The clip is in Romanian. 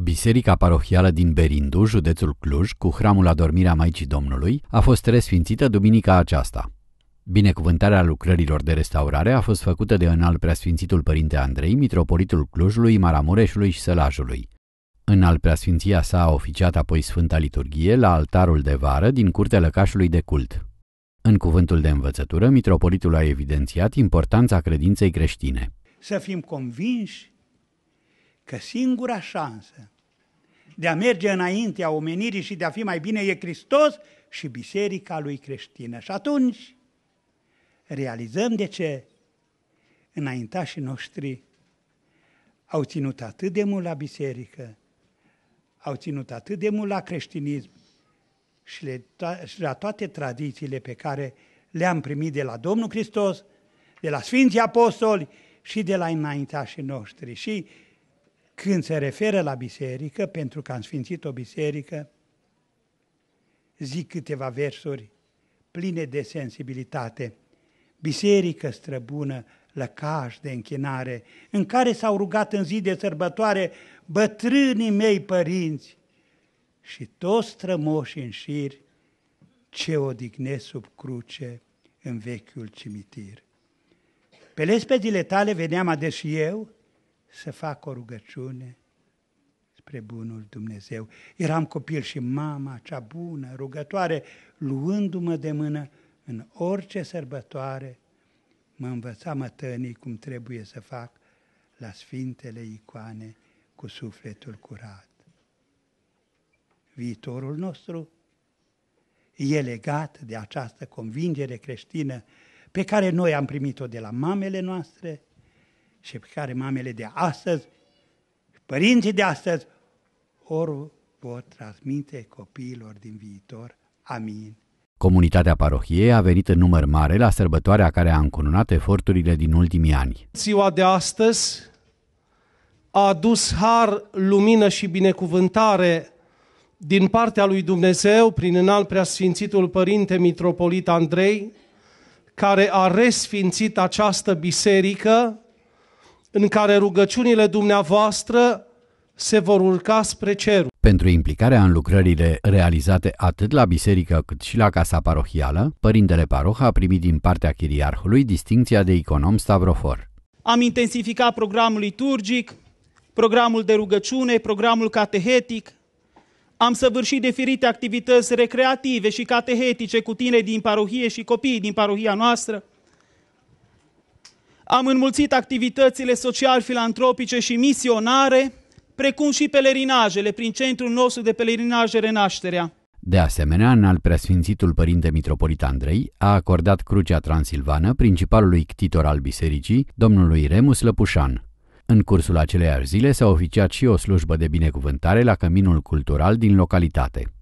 Biserica parohială din Berindu, județul Cluj, cu hramul Adormirea Maicii Domnului, a fost resfințită duminica aceasta. Binecuvântarea lucrărilor de restaurare a fost făcută de înalt preasfințitul Părinte Andrei, mitropolitul Clujului, Maramureșului și Sălajului. Înalt preasfinția sa a oficiat apoi Sfânta Liturghie la altarul de vară din curtea lăcașului de cult. În cuvântul de învățătură, mitropolitul a evidențiat importanța credinței creștine. Să fim convinși că singura șansă de a merge înainte a omenirii și de a fi mai bine e Hristos și biserica lui creștină. Și atunci realizăm de ce înaintașii noștri au ținut atât de mult la biserică, au ținut atât de mult la creștinism și, le, și la toate tradițiile pe care le-am primit de la Domnul Hristos, de la Sfinții Apostoli și de la înaintașii noștri. Și când se referă la biserică, pentru că am sfințit o biserică, zic câteva versuri pline de sensibilitate. Biserică străbună, lăcaș de închinare, în care s-au rugat în zi de sărbătoare bătrânii mei părinți și toți strămoșii în șir ce odihnesc sub cruce în vechiul cimitir. Pe lespedile tale veneam ades și eu, să fac o rugăciune spre bunul Dumnezeu. Eram copil și mama cea bună, rugătoare, luându-mă de mână în orice sărbătoare, mă învăța mătănii cum trebuie să fac la sfintele icoane cu sufletul curat. Viitorul nostru e legat de această convingere creștină pe care noi am primit-o de la mamele noastre, și pe care mamele de astăzi, părinții de astăzi, ori pot transmite copiilor din viitor. Amin. Comunitatea parohiei a venit în număr mare la sărbătoarea care a încununat eforturile din ultimii ani. Ziua de astăzi a adus har, lumină și binecuvântare din partea lui Dumnezeu prin înalt preasfințitul Părinte Mitropolit Andrei, care a resfințit această biserică în care rugăciunile dumneavoastră se vor urca spre cerul. Pentru implicarea în lucrările realizate atât la biserică cât și la casa parohială, Părintele Paroh a primit din partea chiriarhului distinția de econom stavrofor. Am intensificat programul liturgic, programul de rugăciune, programul catehetic, am săvârșit diferite activități recreative și catehetice cu tine din parohie și copiii din parohia noastră. Am înmulțit activitățile social-filantropice și misionare, precum și pelerinajele prin centrul nostru de pelerinaje Renașterea. De asemenea, în al preasfințitul părinte mitropolit Andrei a acordat crucea transilvană principalului ctitor al bisericii, domnului Remus Lăpușan. În cursul aceleiași zile s-a oficiat și o slujbă de binecuvântare la Căminul Cultural din localitate.